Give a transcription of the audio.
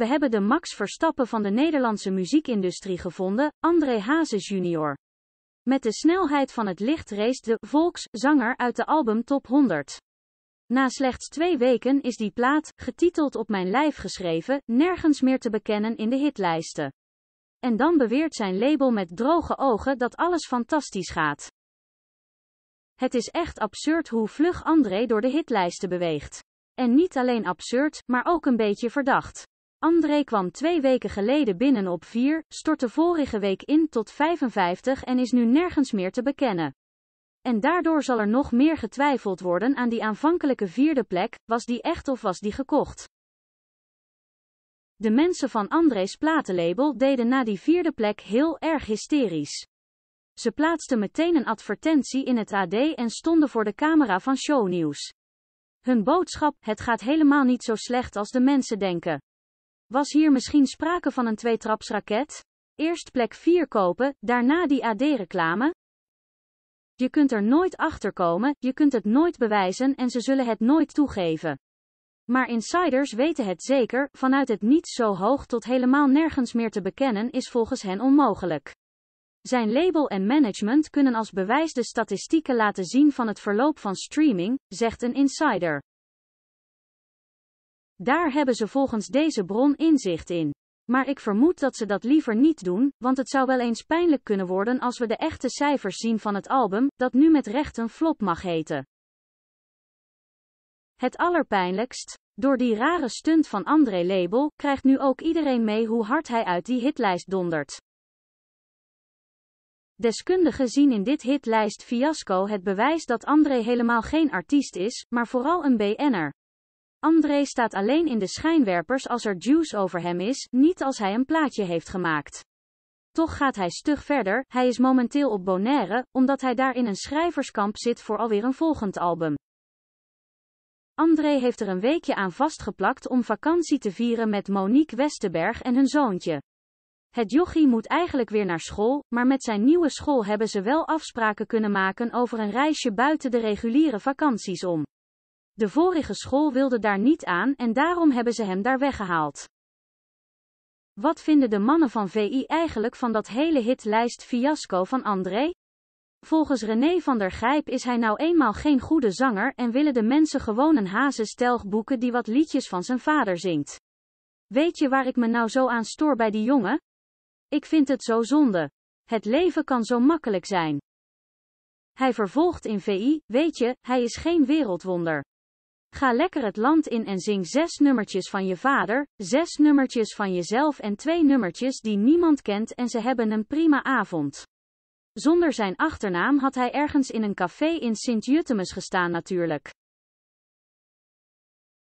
We hebben de Max Verstappen van de Nederlandse muziekindustrie gevonden, André Hazes junior. Met de snelheid van het licht race de volkszanger uit de album Top 100. Na slechts twee weken is die plaat, getiteld Op mijn lijf geschreven, nergens meer te bekennen in de hitlijsten. En dan beweert zijn label met droge ogen dat alles fantastisch gaat. Het is echt absurd hoe vlug André door de hitlijsten beweegt. En niet alleen absurd, maar ook een beetje verdacht. André kwam twee weken geleden binnen op 4, stortte vorige week in tot 55 en is nu nergens meer te bekennen. En daardoor zal er nog meer getwijfeld worden aan die aanvankelijke vierde plek, was die echt of was die gekocht? De mensen van André's platenlabel deden na die vierde plek heel erg hysterisch. Ze plaatsten meteen een advertentie in het AD en stonden voor de camera van shownieuws. Hun boodschap, het gaat helemaal niet zo slecht als de mensen denken. Was hier misschien sprake van een tweetrapsraket? Eerst plek 4 kopen, daarna die AD-reclame? Je kunt er nooit achter komen, je kunt het nooit bewijzen en ze zullen het nooit toegeven. Maar insiders weten het zeker, vanuit het niet zo hoog tot helemaal nergens meer te bekennen is volgens hen onmogelijk. Zijn label en management kunnen als bewijs de statistieken laten zien van het verloop van streaming, zegt een insider. Daar hebben ze volgens deze bron inzicht in. Maar ik vermoed dat ze dat liever niet doen, want het zou wel eens pijnlijk kunnen worden als we de echte cijfers zien van het album, dat nu met recht een flop mag heten. Het allerpijnlijkst, door die rare stunt van André Label, krijgt nu ook iedereen mee hoe hard hij uit die hitlijst dondert. Deskundigen zien in dit hitlijst fiasco het bewijs dat André helemaal geen artiest is, maar vooral een BN'er. André staat alleen in de schijnwerpers als er juice over hem is, niet als hij een plaatje heeft gemaakt. Toch gaat hij stug verder, hij is momenteel op Bonaire, omdat hij daar in een schrijverskamp zit voor alweer een volgend album. André heeft er een weekje aan vastgeplakt om vakantie te vieren met Monique Westerberg en hun zoontje. Het jochie moet eigenlijk weer naar school, maar met zijn nieuwe school hebben ze wel afspraken kunnen maken over een reisje buiten de reguliere vakanties om. De vorige school wilde daar niet aan en daarom hebben ze hem daar weggehaald. Wat vinden de mannen van VI eigenlijk van dat hele hitlijst fiasco van André? Volgens René van der Gijp is hij nou eenmaal geen goede zanger en willen de mensen gewoon een hazenstelg boeken die wat liedjes van zijn vader zingt. Weet je waar ik me nou zo aan stoor bij die jongen? Ik vind het zo zonde. Het leven kan zo makkelijk zijn. Hij vervolgt in VI, weet je, hij is geen wereldwonder. Ga lekker het land in en zing zes nummertjes van je vader, zes nummertjes van jezelf en twee nummertjes die niemand kent en ze hebben een prima avond. Zonder zijn achternaam had hij ergens in een café in Sint-Jutemus gestaan natuurlijk.